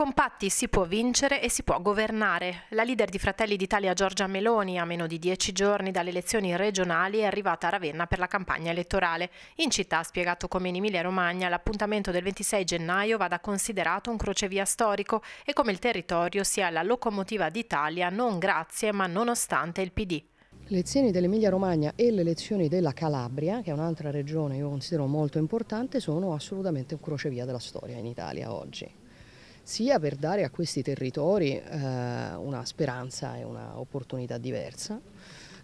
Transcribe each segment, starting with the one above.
compatti si può vincere e si può governare. La leader di Fratelli d'Italia Giorgia Meloni, a meno di dieci giorni dalle elezioni regionali, è arrivata a Ravenna per la campagna elettorale. In città ha spiegato come in Emilia-Romagna l'appuntamento del 26 gennaio vada considerato un crocevia storico e come il territorio sia la locomotiva d'Italia non grazie ma nonostante il PD. Le elezioni dell'Emilia-Romagna e le elezioni della Calabria, che è un'altra regione che io considero molto importante, sono assolutamente un crocevia della storia in Italia oggi sia per dare a questi territori eh, una speranza e un'opportunità diversa,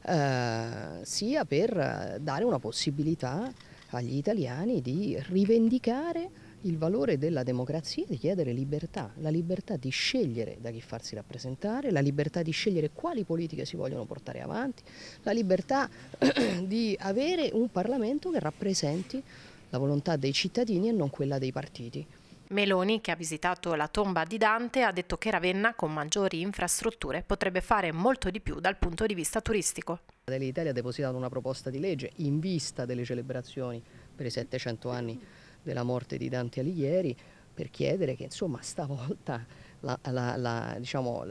eh, sia per dare una possibilità agli italiani di rivendicare il valore della democrazia è di chiedere libertà, la libertà di scegliere da chi farsi rappresentare, la libertà di scegliere quali politiche si vogliono portare avanti, la libertà di avere un Parlamento che rappresenti la volontà dei cittadini e non quella dei partiti. Meloni, che ha visitato la tomba di Dante, ha detto che Ravenna, con maggiori infrastrutture, potrebbe fare molto di più dal punto di vista turistico. L'Italia ha depositato una proposta di legge in vista delle celebrazioni per i 700 anni della morte di Dante Alighieri per chiedere che insomma stavolta l'anniversario la, la, diciamo,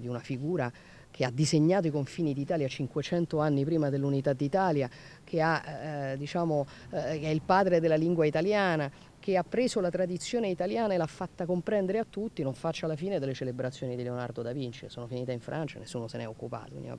di una figura che ha disegnato i confini d'Italia 500 anni prima dell'unità d'Italia, che, eh, diciamo, eh, che, è il padre della lingua italiana, che ha preso la tradizione italiana e l'ha fatta comprendere a tutti, non faccia la fine delle celebrazioni di Leonardo da Vinci, sono finite in Francia, nessuno se ne è occupato, quindi